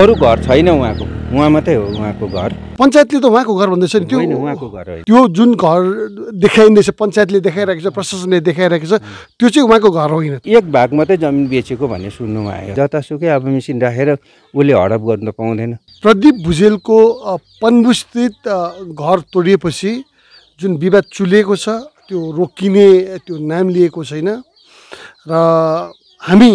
अरू घर छैन उहाँको उहाँ मात्रै हो उहाँको घर पञ्चायतले त उहाँको घर भन्दैछ नि त्यो उहाँको घर हो त्यो जुन घर देखाइँदैछ पञ्चायतले देखाइरहेको छ प्रशासनले देखाइरहेको छ त्यो चाहिँ उहाँको घर होइन एक भाग मात्रै जमिन बेचेको भन्ने सुन्नुमा आयो जतासुकै अब मेसिन राखेर उसले हडप गर्नु पाउँदैन प्रदीप भुजेलको पन्बुस्थित घर तोडिएपछि जुन विवाद चुलिएको छ त्यो रोकिने त्यो नाम लिएको छैन र हामी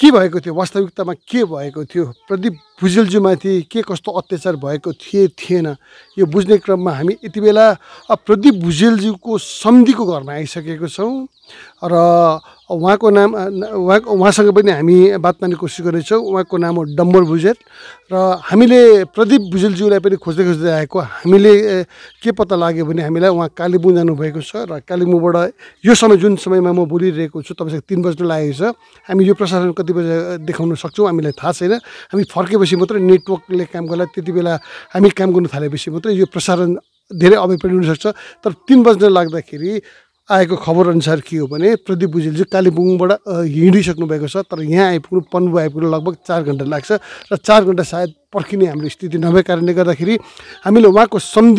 के भएको थियो वास्तविकतामा के भएको थियो प्रदीप भुजेलज्यूमाथि के कस्तो अत्याचार भएको थिए थिएन यो बुझ्ने क्रममा हामी यति बेला प्रदीप भुजेलज्यूको सम्धिको घरमा आइसकेको छौँ र उहाँको नाम उहाँ उहाँसँग पनि हामी बात मार्ने कोसिस गर्नेछौँ उहाँको नाम हो डम्बर भुजेल र हामीले प्रदीप भुजेलज्यूलाई पनि खोज्दै खोज्दै आएको हामीले के पत्ता लाग्यो भने हामीलाई उहाँ कालेबुङ जानुभएको छ र कालेबुङबाट यो समय जुन समयमा म बोलिरहेको छु तपाईँसँग तिन बज्न लागेको छ हामी यो प्रसारण कति बजे देखाउन सक्छौँ हामीलाई थाहा छैन हामी फर्केपछि गरेपछि मात्रै नेटवर्कले काम गर्ला त्यति बेला हामी काम गर्नु थालेपछि मात्रै यो प्रसारण धेरै अभाव पनि हुनसक्छ तर तिन बज्न लाग्दाखेरि आएको खबर अनुसार के हो भने प्रदीप भुजेल चाहिँ कालेबुङबाट हिँडिसक्नु भएको छ तर यहाँ आइपुग्नु पन्बु आइपुग्नु लगभग चार घन्टा लाग्छ र चार घन्टा सायद पर्खिने हाम्रो स्थिति नभएको कारणले गर्दाखेरि हामीले उहाँको उसँग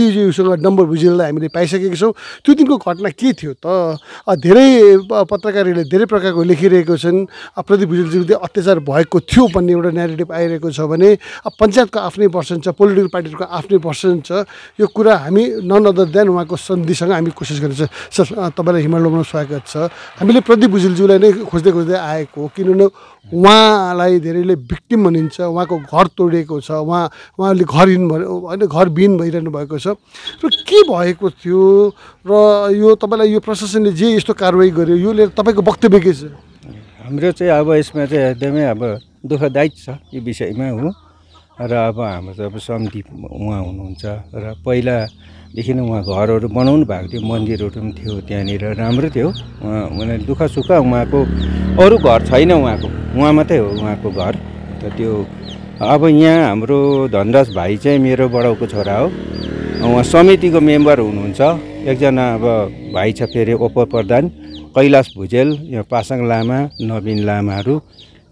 नम्बर बुझेललाई हामीले पाइसकेको छौँ त्यो दिनको घटना के थियो त धेरै पत्रकारहरूले धेरै प्रकारको लेखिरहेको छन् प्रदीप भुजेलज्यूले अत्याचार भएको थियो भन्ने एउटा नेरेटिभ आइरहेको छ भने पञ्चायतको आफ्नै पर्सन छ पोलिटिकल पार्टीहरूको आफ्नै पर्सन छ यो कुरा हामी नन अदर देन उहाँको सन्धिसँग हामी कोसिस गर्नेछ सर तपाईँलाई हिमाल लोमा स्वागत छ हामीले प्रदीप भुजेलज्यूलाई नै खोज्दै खोज्दै आएको किनभने उहाँलाई धेरैले भिक्टिम भनिन्छ उहाँको घर तोडिएको छ उहाँ घर घरहीन भयो होइन बिन भइरहनु भएको छ र के भएको थियो र यो तपाईँलाई यो प्रशासनले जे यस्तो कारवाही गर्यो यो लिएर तपाईँको वक्तव्य के छ हाम्रो चाहिँ अब यसमा चाहिँ एकदमै अब दुःखदायित छ यो विषयमा हो र अब हाम्रो चाहिँ अब सन्दीप उहाँ हुनुहुन्छ र पहिलादेखि नै उहाँ घरहरू बनाउनु भएको थियो मन्दिरहरू पनि थियो त्यहाँनिर राम्रो थियो उहाँ मैले दुःख सुख उहाँको अरू घर छैन उहाँको उहाँ मात्रै हो उहाँको घर त त्यो अब यहाँ हाम्रो धनराज भाइ चाहिँ मेरो बडाउको छोरा हो उहाँ समितिको मेम्बर हुनुहुन्छ एकजना अब भाइ छ फेरि ओप प्रधान कैलाश भुजेल यहाँ पासाङ लामा नवीन लामाहरू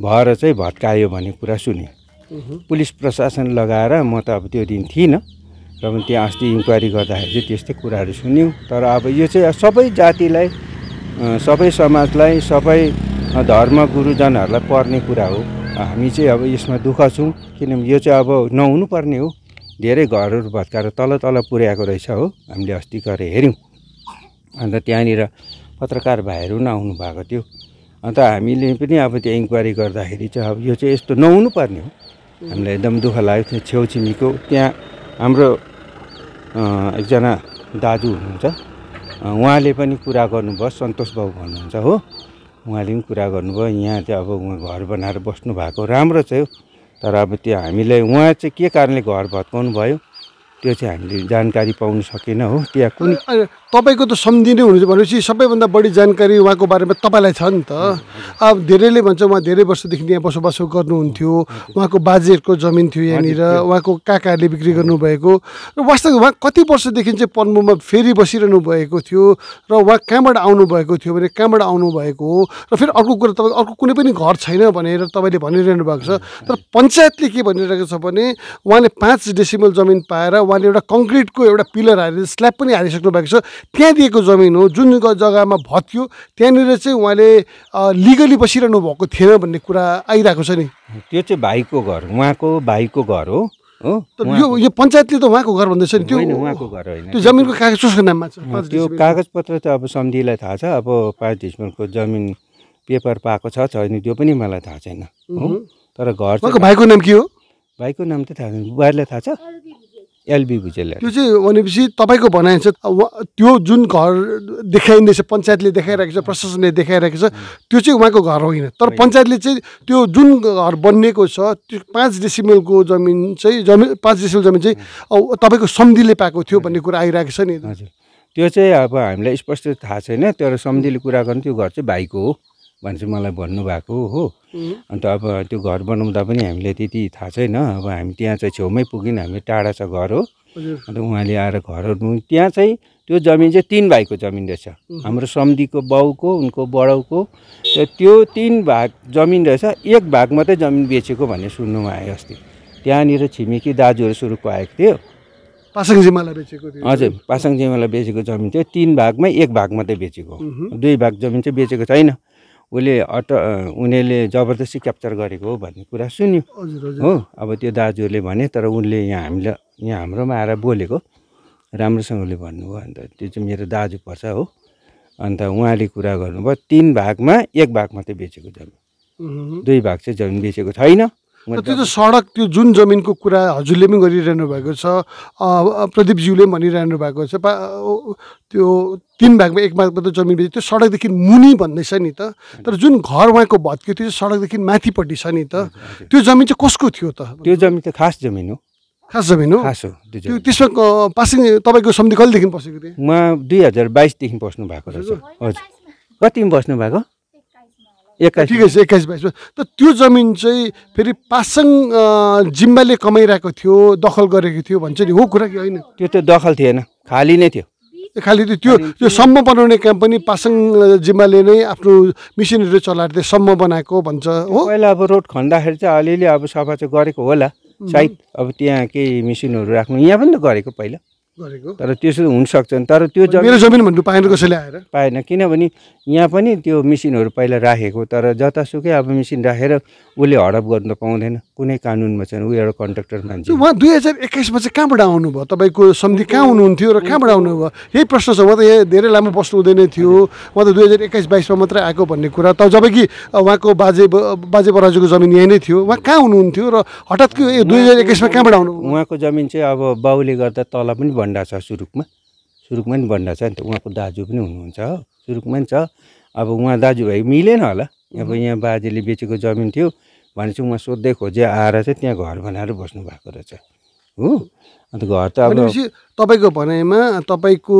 भएर चाहिँ भत्कायो भन्ने कुरा सुने पुलिस प्रशासन लगाएर म त अब त्यो दिन थिइनँ र पनि त्यहाँ अस्ति इन्क्वायरी गर्दाखेरि चाहिँ त्यस्तै कुराहरू सुन्यौँ तर अब यो चाहिँ सबै जातिलाई सबै समाजलाई सबै धर्म गुरुजनहरूलाई पर्ने कुरा हो हामी चाहिँ अब यसमा दुःख छौँ किनभने यो चाहिँ अब नहुनुपर्ने हो धेरै घरहरू भत्काएर तल तल पुर्याएको रहेछ हो हामीले अस्ति गएर हेऱ्यौँ अन्त त्यहाँनिर पत्रकार भाइहरू नआउनु भएको थियो अन्त हामीले पनि अब त्यो इन्क्वायरी गर्दाखेरि चाहिँ अब यो चाहिँ यस्तो नहुनु पर्ने हो हामीलाई एकदम दुःख लाग्यो त्यो छेउछिमेकीको त्यहाँ हाम्रो एकजना दाजु हुनुहुन्छ उहाँले पनि कुरा गर्नुभयो सन्तोष बाबु भन्नुहुन्छ हो उहाँले पनि कुरा गर्नुभयो यहाँ चाहिँ अब उहाँ घर बनाएर बस्नु भएको राम्रो चाहिँ तर अब त्यो हामीलाई उहाँ चाहिँ के कारणले घर भत्काउनु भयो त्यो चाहिँ हामीले जानकारी पाउन सकेन हो त्यहाँ कुन तपाईँको त सम्झिने हुनुहुन्छ भनेपछि सबैभन्दा बढी जानकारी उहाँको बारेमा तपाईँलाई छ नि त अब धेरैले भन्छ उहाँ धेरै वर्षदेखि यहाँ बसोबासो गर्नुहुन्थ्यो उहाँको बाजेहरूको जमिन थियो यहाँनिर उहाँको काकाहरूले बिक्री गर्नुभएको र वास्तव उहाँ कति वर्षदेखि चाहिँ पन्बुमा फेरि बसिरहनु भएको थियो र उहाँ कहाँबाट आउनुभएको थियो भने कहाँबाट आउनुभएको हो र फेरि अर्को कुरा तपाईँ अर्को कुनै पनि घर छैन भनेर तपाईँले भनिरहनु भएको छ तर पञ्चायतले के भनिरहेको छ भने उहाँले पाँच डेसिमल जमिन पाएर उहाँले एउटा कङ्क्रिटको एउटा पिलर हालेर स्ल्याब पनि हालिसक्नु भएको छ त्यहाँ दिएको जमिन हो जुन जग्गामा भत्कियो त्यहाँनिर चाहिँ उहाँले लिगली बसिरहनु भएको थिएन भन्ने कुरा आइरहेको छ नि त्यो चाहिँ भाइको घर उहाँको भाइको घर हो यो यो पञ्चायतले त उहाँको घर भन्दैछ नि त्यो उहाँको घर होइन त्यो जमिनको कागज कसको नाममा छ त्यो कागजपत्र त अब सम्धिलाई थाहा छ अब पाँच जमिन पेपर पाएको छ छैन त्यो पनि मलाई थाहा छैन हो तर घर भाइको नाम के हो भाइको नाम त थाहा छैन बुबाहरूलाई थाहा छ एलबी भुजेल त्यो चाहिँ भनेपछि तपाईँको भनाइ छ त्यो जुन घर देखाइँदैछ पञ्चायतले देखाइरहेको छ प्रशासनले देखाइरहेको छ त्यो चाहिँ उहाँको घर होइन तर पञ्चायतले चाहिँ त्यो जुन घर बनिएको छ त्यो पाँच डेसिमलको जमिन चाहिँ जमिन पाँच डेसिमल जमिन चाहिँ तपाईँको सम्धिले पाएको थियो भन्ने कुरा आइरहेको छ नि हजुर त्यो चाहिँ अब हामीलाई स्पष्ट थाहा छैन तर सम्धिले कुरा गर्नु त्यो घर चाहिँ भाइको हो भनेपछि मलाई भन्नुभएको हो अन्त अब त्यो घर बनाउँदा पनि हामीले त्यति थाहा छैन अब हामी त्यहाँ चाहिँ छेउमै पुग्यौँ हामी टाढा छ घर हो अन्त उहाँले आएर घरहरू त्यहाँ चाहिँ त्यो जमिन चाहिँ तिन भाइको जमिन रहेछ हाम्रो सम्धिको बाउको उनको बडाउको र त्यो तिन भाग जमिन रहेछ एक भाग मात्रै जमिन बेचेको भन्ने सुन्नुमा आयो अस्ति त्यहाँनिर छिमेकी दाजुहरू सुरुको आएको थियो पासाङ पासाङजेमालाई बेचेको थियो हजुर जिम्मालाई बेचेको जमिन थियो तिन भागमै एक भाग मात्रै बेचेको दुई भाग जमिन चाहिँ बेचेको छैन उसले अट उनीहरूले जबरजस्ती क्याप्चर गरेको हो भन्ने कुरा सुन्यो हो अब त्यो दाजुहरूले भने तर उनले यहाँ हामीलाई यहाँ हाम्रोमा आएर बोलेको राम्रोसँगले भन्नुभयो अन्त त्यो चाहिँ मेरो दाजु पर्छ हो अन्त उहाँले कुरा गर्नुभयो तिन भागमा एक भाग मात्रै बेचेको जमिन दुई भाग चाहिँ जमिन बेचेको छैन त्यो त सडक त्यो जुन जमिनको कुरा हजुरले पनि गरिरहनु भएको छ प्रदीपज्यूले पनि भनिरहनु भएको छ त्यो तिन भागमा एक भागमा त जमिन बेच्यो त्यो सडकदेखि मुनि भन्दैछ नि त तर जुन घर उहाँको भत्क्यो त्यो चाहिँ सडकदेखि माथिपट्टि छ नि त त्यो जमिन चाहिँ कसको थियो त त्यो जमिन त खास जमिन हो खास जमिन हो खास हो त्यो त्यसमा पासिङ तपाईँको सम्झि कहिलेदेखि बसेको थियो उहाँ दुई हजार बाइसदेखि बस्नु भएको रहेछ हजुर कतिमा बस्नु भएको एक्काइस ठिकै छ एक्काइस बाइसमा त त्यो जमिन चाहिँ फेरि पासाङ जिम्बाले कमाइरहेको थियो दखल गरेको थियो भन्छ नि हो कुरा कि होइन त्यो त दखल थिएन खाली नै थियो खालि त्यो त्यो सम्म बनाउने काम पनि पासाङ जिम्माले नै आफ्नो मिसिनहरू चलाएर त्यो सम्म बनाएको भन्छ हो पहिला अब रोड खन्दाखेरि चाहिँ अलिअलि अब सफा चाहिँ गरेको होला सायद अब त्यहाँ केही मिसिनहरू राख्नु यहाँ पनि त गरेको पहिला गरेको तर हुन हुनसक्छन् तर त्यो मेरो जमिन भन्नु पाएन कसैले आएर पाएन किनभने यहाँ पनि त्यो मेसिनहरू पहिला राखेको तर जतासुकै अब मेसिन राखेर उसले हडप गर्नु त पाउँदैन कुनै कानुनमा छैन ऊ एउटा कन्ट्राक्टर मान्छे उहाँ दुई हजार एक्काइसमा चाहिँ कहाँबाट आउनुभयो तपाईँको समिति कहाँ हुनुहुन्थ्यो र कहाँबाट आउनुभयो यही प्रश्न छ उहाँ त यहाँ धेरै लामो बस्नु हुँदैन थियो उहाँ त दुई हजार एक्काइस बाइसमा मात्रै आएको भन्ने कुरा त कि उहाँको बाजे बाजे बराजुको जमिन यहीँ नै थियो उहाँ कहाँ हुनुहुन्थ्यो र हठात् दुई हजार एक्काइसमा कहाँबाट आउनु उहाँको जमिन चाहिँ अब बाउले गर्दा तल पनि भन्नु बन्दा छ सुरुकमा सुरुकमा पनि बन्दा छ नि त उहाँको दाजु पनि हुनुहुन्छ हो सुरुकमा पनि छ अब उहाँ दाजुभाइ मिलेन होला अब यहाँ बाजेले बेचेको जमिन थियो भने चाहिँ उहाँ सोध्दै खोजे आएर चाहिँ त्यहाँ घर बनाएर बस्नु भएको रहेछ हो अन्त घर त अब तपाईँको भनाइमा तपाईँको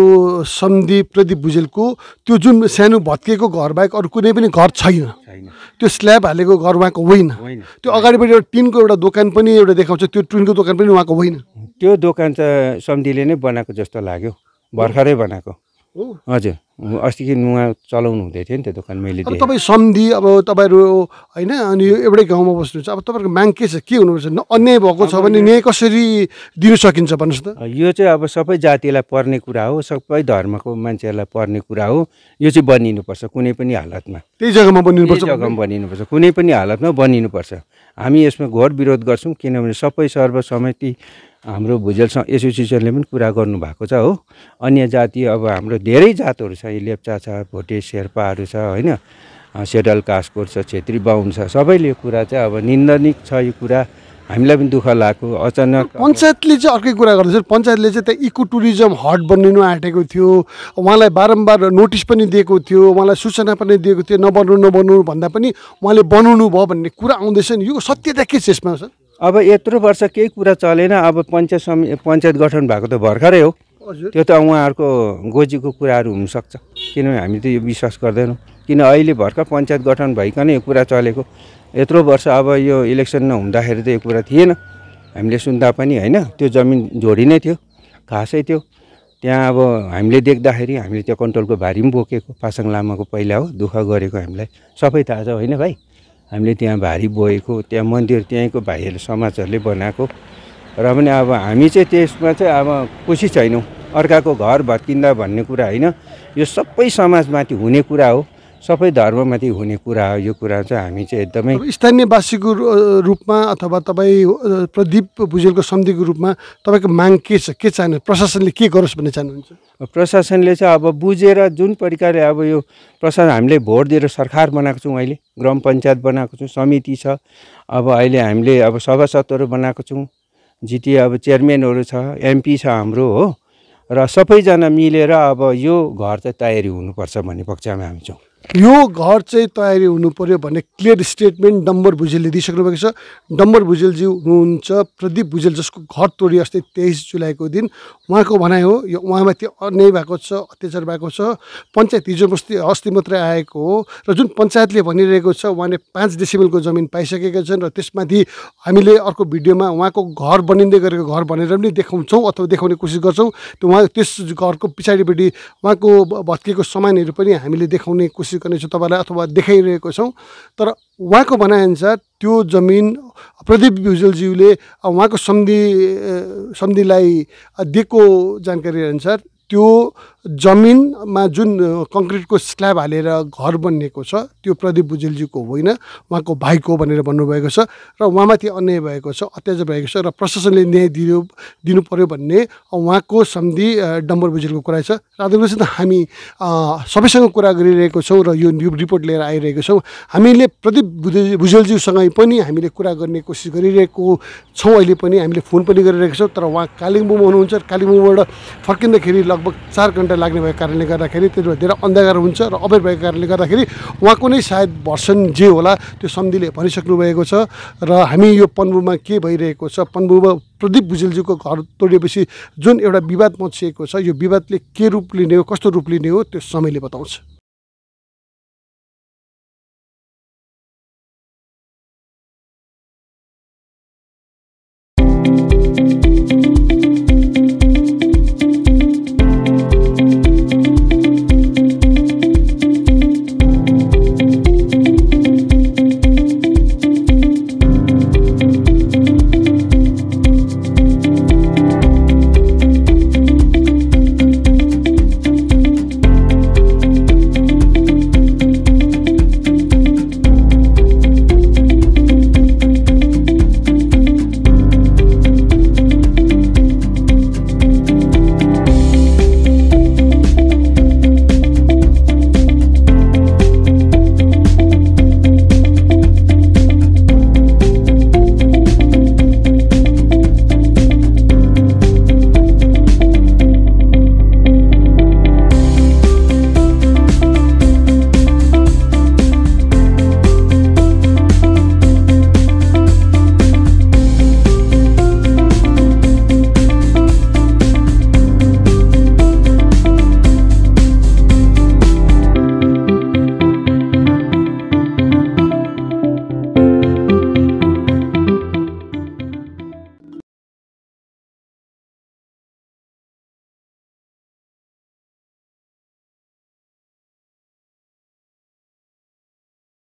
सन्दीप प्रदीप भुजेलको त्यो जुन सानो भत्किएको घर बाहेक अरू कुनै पनि घर छैन त्यो स्ल्याब हालेको घर उहाँको होइन त्यो अगाडिबाट एउटा टिनको एउटा दोकान पनि एउटा देखाउँछ त्यो टिनको दोकान पनि उहाँको होइन त्यो दोकान त सम्धिले नै बनाएको जस्तो लाग्यो भर्खरै बनाएको हजुर अस्ति कि नुवा चलाउनु हुँदै थियो नि त्यो दोकान मैले तपाईँ सम्धि अब तपाईँहरू होइन अनि यो एउटै गाउँमा बस्नुहुन्छ अब तपाईँहरूको माग के छ के हुनुपर्छ अन्याय भएको छ भने न्याय कसरी दिनु सकिन्छ भन्नुहोस् त यो चाहिँ अब सबै जातिलाई पर्ने कुरा हो सबै धर्मको मान्छेहरूलाई पर्ने कुरा हो यो चाहिँ बनिनुपर्छ कुनै पनि हालतमा त्यही जग्गामा बनिनुपर्छ जग्गामा बनिनुपर्छ कुनै पनि हालतमा बनिनुपर्छ हामी यसमा घोर विरोध गर्छौँ किनभने सबै सर्वसम्मति हाम्रो भुजेलसँग एसोसिएसनले पनि कुरा गर्नुभएको छ हो अन्य जाति अब हाम्रो धेरै जातहरू छ लेप्चा छ भोटे शेर्पाहरू छ होइन सेडल कास्कोर छ छेत्री बाहुन छ सबैले कुरा चाहिँ अब निन्दनिक छ यो कुरा हामीलाई पनि दुःख लाग्यो अचानक पञ्चायतले चाहिँ अर्कै कुरा गर्दैछ पञ्चायतले चाहिँ त्यहाँ इको टुरिज्म हट बनिनु आँटेको थियो उहाँलाई बारम्बार नोटिस पनि दिएको थियो उहाँलाई सूचना पनि दिएको थियो नबनाउनु नबनाउनु भन्दा पनि उहाँले बनाउनु भयो भन्ने कुरा आउँदैछ नि यो सत्यता के छ यसमा सर अब यत्रो वर्ष केही कुरा चलेन अब पञ्चायत समि पञ्चायत गठन भएको त भर्खरै हो त्यो त उहाँहरूको गोजीको कुराहरू हुनसक्छ किनभने हामी त यो विश्वास गर्दैनौँ किन अहिले भर्खर पञ्चायत गठन भइकन यो कुरा चलेको यत्रो वर्ष अब यो इलेक्सन नहुँदाखेरि त यो कुरा थिएन हामीले सुन्दा पनि होइन त्यो जमिन जोडी नै थियो घाँसै थियो त्यहाँ अब हामीले देख्दाखेरि हामीले त्यो कन्ट्रोलको भारी पनि बोकेको पासाङ लामाको पहिला हो दुःख गरेको हामीलाई सबै थाहा छ होइन भाइ हामीले त्यहाँ भारी बोएको त्यहाँ मन्दिर त्यहीँको भाइहरूले समाजहरूले बनाएको र पनि अब हामी चाहिँ त्यसमा चाहिँ अब खुसी छैनौँ अर्काको घर भत्किँदा भन्ने कुरा होइन यो सबै समाजमाथि हुने कुरा हो सबै धर्ममाथि हुने कुरा हो यो कुरा चाहिँ हामी चाहिँ एकदमै स्थानीयवासीको रूपमा अथवा तपाईँ प्रदीप भुजेलको समितिको रूपमा तपाईँको माग के छ के चाहनु प्रशासनले के गरोस् भन्ने चाहनुहुन्छ प्रशासनले चाहिँ अब बुझेर जुन प्रकारले अब यो प्रशासन हामीले भोट दिएर सरकार बनाएको छौँ अहिले ग्राम पञ्चायत बनाएको छौँ समिति छ अब अहिले हामीले अब सभासदहरू बनाएको छौँ जिटिए अब चेयरमेनहरू छ एमपी छ हाम्रो हो र सबैजना मिलेर अब यो घर चाहिँ तयारी हुनुपर्छ भन्ने पक्षमा हामी छौँ यो घर चाहिँ तयारी हुनु पऱ्यो भन्ने क्लियर स्टेटमेन्ट डम्बर भुजेलले दिइसक्नु भएको छ डम्बर भुजेलज्यू हुनुहुन्छ प्रदीप भुजेल जसको घर तोडियो अस्ति तेइस जुलाईको दिन उहाँको भनाइ हो यो उहाँमाथि अन्याय भएको छ अत्याचार भएको छ पञ्चायत हिजो बस्ती अस्ति मात्रै आएको हो र जुन पञ्चायतले भनिरहेको छ उहाँले पाँच डेसिमलको जमिन पाइसकेका छन् र त्यसमाथि हामीले अर्को भिडियोमा उहाँको घर बनिँदै गरेको घर भनेर पनि देखाउँछौँ अथवा देखाउने कोसिस गर्छौँ त्यो उहाँ त्यस घरको पछाडिपट्टि उहाँको भत्किएको सामानहरू पनि हामीले देखाउने कोसिस गर्नेछु तपाईँलाई अथवा देखाइरहेको छौँ तर उहाँको भनाइअनुसार त्यो जमिन प्रदीप भुजेलज्यूले उहाँको सम्धि सम्धिलाई दिएको जानकारी अनुसार त्यो जमिनमा जुन कङ्क्रिटको स्ल्याब हालेर घर बनिएको छ त्यो प्रदीप भुजेलजीको होइन उहाँको भाइको भनेर भन्नुभएको छ र उहाँमाथि अन्याय भएको छ अत्याचार भएको छ र प्रशासनले न्याय दियो दिनु पऱ्यो भन्ने उहाँको सम्धि डम्बर भुजेलको कुरा छ राधाकृष्ण हामी सबैसँग कुरा गरिरहेको छौँ र यो रिपोर्ट लिएर आइरहेको छौँ हामीले प्रदीप भुजेलज्यूसँग पनि हामीले कुरा गर्ने कोसिस गरिरहेको छौँ अहिले पनि हामीले फोन पनि गरिरहेको छौँ तर उहाँ कालिम्पोङमा हुनुहुन्छ कालिम्पोङबाट फर्किँदाखेरि लगभग चार घन्टा घन्टा लाग्ने भएको कारणले गर्दाखेरि त्यसमा धेरै अन्धकार हुन्छ र अपेर भएको कारणले गर्दाखेरि उहाँको नै सायद भर्सन जे होला त्यो सम्धिले भनिसक्नु भएको छ र हामी यो पन्बुमा के भइरहेको छ पन्बुमा प्रदीप भुजेलज्यूको घर तोडिएपछि जुन एउटा विवाद मचिएको छ यो विवादले के रूप लिने हो कस्तो रूप लिने हो त्यो समयले बताउँछ